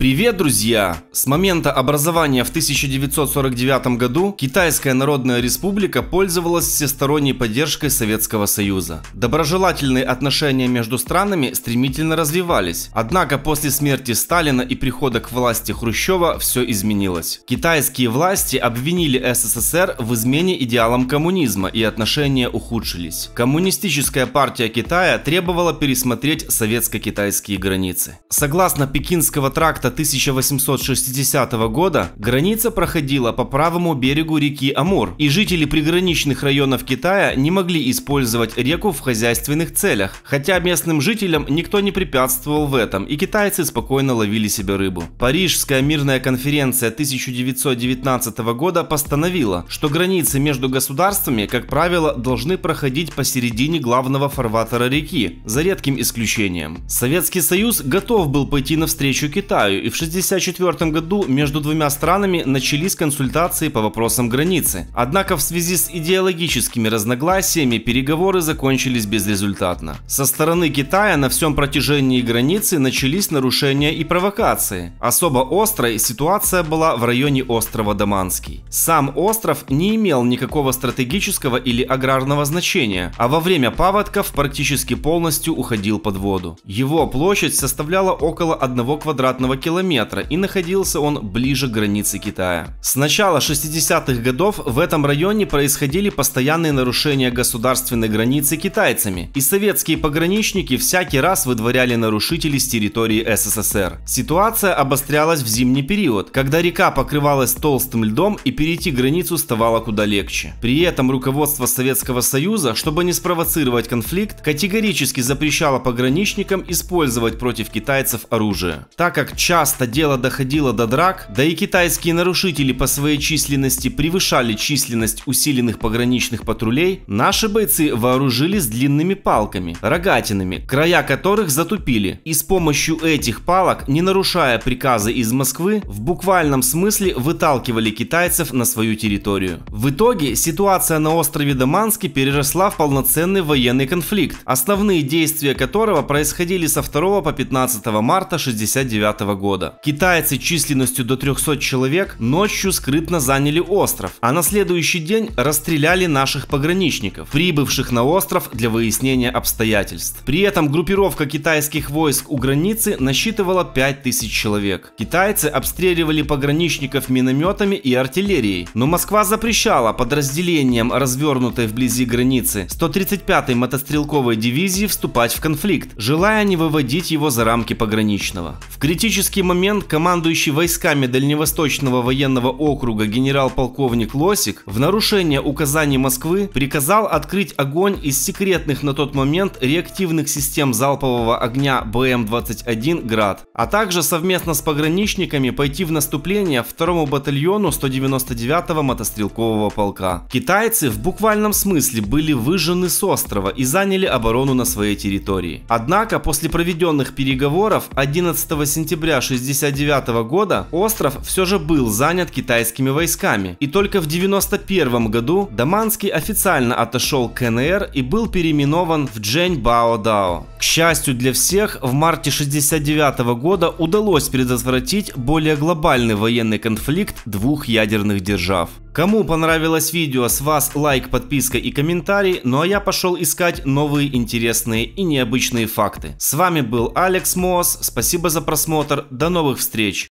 Привет, друзья! С момента образования в 1949 году Китайская Народная Республика пользовалась всесторонней поддержкой Советского Союза. Доброжелательные отношения между странами стремительно развивались, однако после смерти Сталина и прихода к власти Хрущева все изменилось. Китайские власти обвинили СССР в измене идеалам коммунизма и отношения ухудшились. Коммунистическая партия Китая требовала пересмотреть советско-китайские границы. Согласно Пекинского тракта 1860 года граница проходила по правому берегу реки Амур, и жители приграничных районов Китая не могли использовать реку в хозяйственных целях, хотя местным жителям никто не препятствовал в этом, и китайцы спокойно ловили себе рыбу. Парижская мирная конференция 1919 года постановила, что границы между государствами, как правило, должны проходить посередине главного фарватера реки, за редким исключением. Советский Союз готов был пойти навстречу Китаю и в 1964 году между двумя странами начались консультации по вопросам границы. Однако в связи с идеологическими разногласиями переговоры закончились безрезультатно. Со стороны Китая на всем протяжении границы начались нарушения и провокации. Особо острой ситуация была в районе острова Даманский. Сам остров не имел никакого стратегического или аграрного значения, а во время паводков практически полностью уходил под воду. Его площадь составляла около 1 квадратного километра километра, и находился он ближе к границе Китая. С начала 60-х годов в этом районе происходили постоянные нарушения государственной границы китайцами, и советские пограничники всякий раз выдворяли нарушителей с территории СССР. Ситуация обострялась в зимний период, когда река покрывалась толстым льдом и перейти границу ставало куда легче. При этом руководство Советского Союза, чтобы не спровоцировать конфликт, категорически запрещало пограничникам использовать против китайцев оружие. Так как час часто дело доходило до драк, да и китайские нарушители по своей численности превышали численность усиленных пограничных патрулей, наши бойцы вооружились длинными палками, рогатинами, края которых затупили, и с помощью этих палок, не нарушая приказы из Москвы, в буквальном смысле выталкивали китайцев на свою территорию. В итоге ситуация на острове Даманский переросла в полноценный военный конфликт, основные действия которого происходили со 2 по 15 марта 1969 года года. Китайцы численностью до 300 человек ночью скрытно заняли остров, а на следующий день расстреляли наших пограничников, прибывших на остров для выяснения обстоятельств. При этом группировка китайских войск у границы насчитывала 5000 человек. Китайцы обстреливали пограничников минометами и артиллерией, но Москва запрещала подразделениям, развернутой вблизи границы 135-й мотострелковой дивизии вступать в конфликт, желая не выводить его за рамки пограничного. В критический критический момент командующий войсками Дальневосточного военного округа генерал-полковник Лосик в нарушение указаний Москвы приказал открыть огонь из секретных на тот момент реактивных систем залпового огня БМ-21 «Град», а также совместно с пограничниками пойти в наступление второму батальону 199-го мотострелкового полка. Китайцы в буквальном смысле были выжжены с острова и заняли оборону на своей территории. Однако после проведенных переговоров 11 сентября 1969 года остров все же был занят китайскими войсками, и только в 1991 году Даманский официально отошел к КНР и был переименован в Джень Бао Дао. К счастью для всех, в марте 1969 года удалось предотвратить более глобальный военный конфликт двух ядерных держав. Кому понравилось видео, с вас лайк, подписка и комментарий, ну а я пошел искать новые интересные и необычные факты. С вами был Алекс Моос, спасибо за просмотр, до новых встреч!